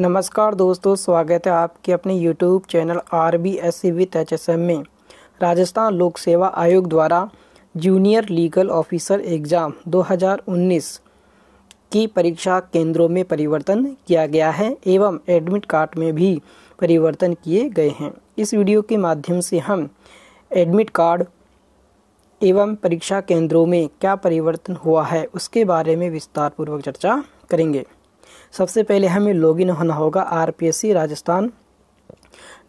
नमस्कार दोस्तों स्वागत है आपके अपने YouTube channel R B S C with H S M में राजस्थान लोक सेवा आयोग द्वारा जूनियर लीगल ऑफिसर एग्ज़ाम 2019 की परीक्षा केंद्रों में परिवर्तन किया गया है एवं एडमिट कार्ड में भी परिवर्तन किए गए हैं इस वीडियो के माध्यम से हम एडमिट कार्ड एवं परीक्षा केंद्रों में क्या परिवर्तन हुआ है उसके बारे में विस्तारपूर्वक चर्चा करेंगे सबसे पहले हमें लॉगिन होना होगा R P S C Rajasthan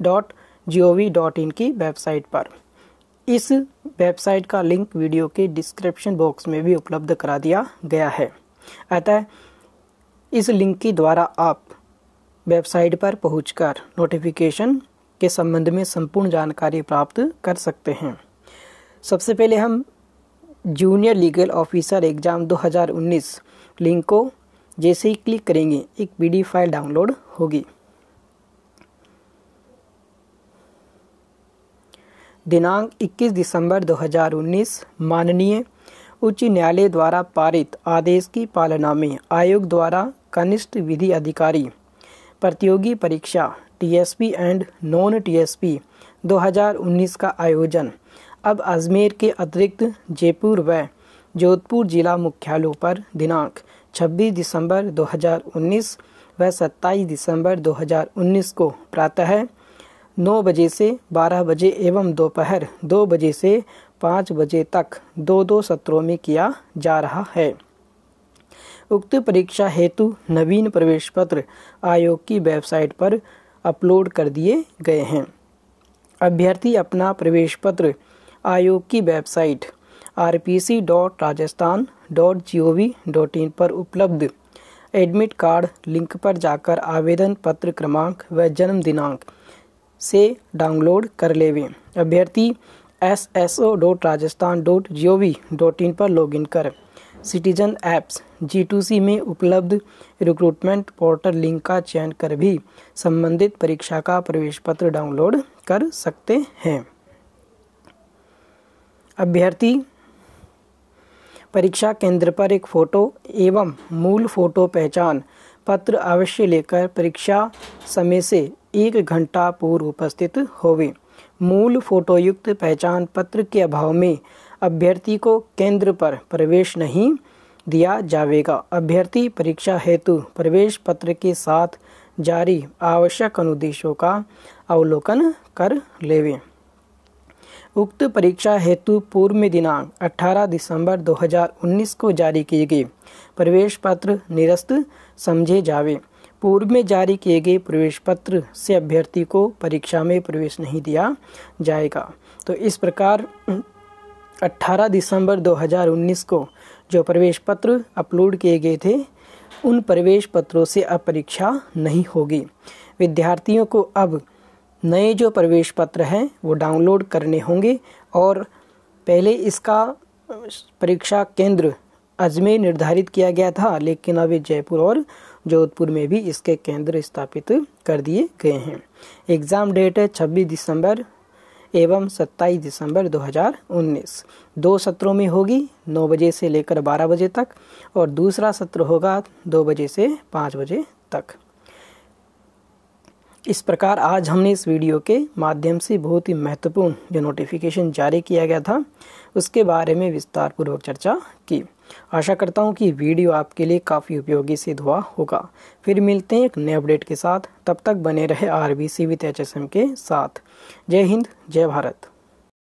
dot G O V dot in की वेबसाइट पर इस वेबसाइट का लिंक वीडियो के डिस्क्रिप्शन बॉक्स में भी उपलब्ध करा दिया गया है अतः इस लिंक के द्वारा आप वेबसाइट पर पहुंचकर नोटिफिकेशन के संबंध में संपूर्ण जानकारी प्राप्त कर सकते हैं सबसे पहले हम junior legal officer exam 2019 link को जैसे ही क्लिक करेंगे एक पी फाइल डाउनलोड होगी दिनांक 21 दिसंबर 2019 माननीय उच्च न्यायालय द्वारा पारित आदेश की पालना में आयोग द्वारा कनिष्ठ विधि अधिकारी प्रतियोगी परीक्षा टीएसपी एंड नॉन टीएसपी 2019 का आयोजन अब अजमेर के अतिरिक्त जयपुर व जोधपुर जिला मुख्यालयों पर दिनांक 26 दिसंबर 2019 व 27 दिसंबर 2019 को प्रातः नौ बजे से बारह बजे एवं दोपहर दो बजे से पाँच बजे तक दो दो सत्रों में किया जा रहा है उक्त परीक्षा हेतु नवीन प्रवेश पत्र आयोग की वेबसाइट पर अपलोड कर दिए गए हैं अभ्यर्थी अपना प्रवेश पत्र आयोग की website R P C dot Rajasthan dot G O V dot in पर उपलब्ध एडमिट कार्ड लिंक पर जाकर आवेदन पत्र क्रमांक व जन्म दिनांक से डाउनलोड कर लेवें अभ्यर्थी S S O dot Rajasthan dot G O V dot in पर लॉग इन कर citizen apps G two C में उपलब्ध रिक्रूटमेंट पोर्टल लिंक का चयन कर भी संबंधित परीक्षा का प्रवेश पत्र डाउनलोड कर सकते हैं अभ्यर्थी परीक्षा केंद्र पर एक फ़ोटो एवं मूल फ़ोटो पहचान पत्र अवश्य लेकर परीक्षा समय से एक घंटा पूर्व उपस्थित होवे मूल फोटोयुक्त पहचान पत्र के अभाव में अभ्यर्थी को केंद्र पर प्रवेश नहीं दिया जाएगा अभ्यर्थी परीक्षा हेतु प्रवेश पत्र के साथ जारी आवश्यक अनुदेशों का अवलोकन कर लेवें उक्त परीक्षा हेतु पूर्व में दिनांक 18 दिसंबर 2019 को जारी किए गए प्रवेश पत्र निरस्त समझे जावे पूर्व में जारी किए गए प्रवेश पत्र से अभ्यर्थी को परीक्षा में प्रवेश नहीं दिया जाएगा तो इस प्रकार 18 दिसंबर 2019 को जो प्रवेश पत्र अपलोड किए गए थे उन प्रवेश पत्रों से अब परीक्षा नहीं होगी विद्यार्थियों को अब नए जो प्रवेश पत्र हैं वो डाउनलोड करने होंगे और पहले इसका परीक्षा केंद्र अजमेर निर्धारित किया गया था लेकिन अब जयपुर और जोधपुर में भी इसके केंद्र स्थापित कर दिए गए हैं एग्ज़ाम डेट है छब्बीस दिसंबर एवं 27 दिसंबर 2019 दो सत्रों में होगी 9 बजे से लेकर 12 बजे तक और दूसरा सत्र होगा 2 बजे से 5 बजे तक इस प्रकार आज हमने इस वीडियो के माध्यम से बहुत ही महत्वपूर्ण जो नोटिफिकेशन जारी किया गया था उसके बारे में विस्तार पूर्वक चर्चा की आशा करता हूँ कि वीडियो आपके लिए काफ़ी उपयोगी सिद्ध हुआ होगा फिर मिलते हैं एक नए अपडेट के साथ तब तक बने रहे आर बी सी एच के साथ जय हिंद जय भारत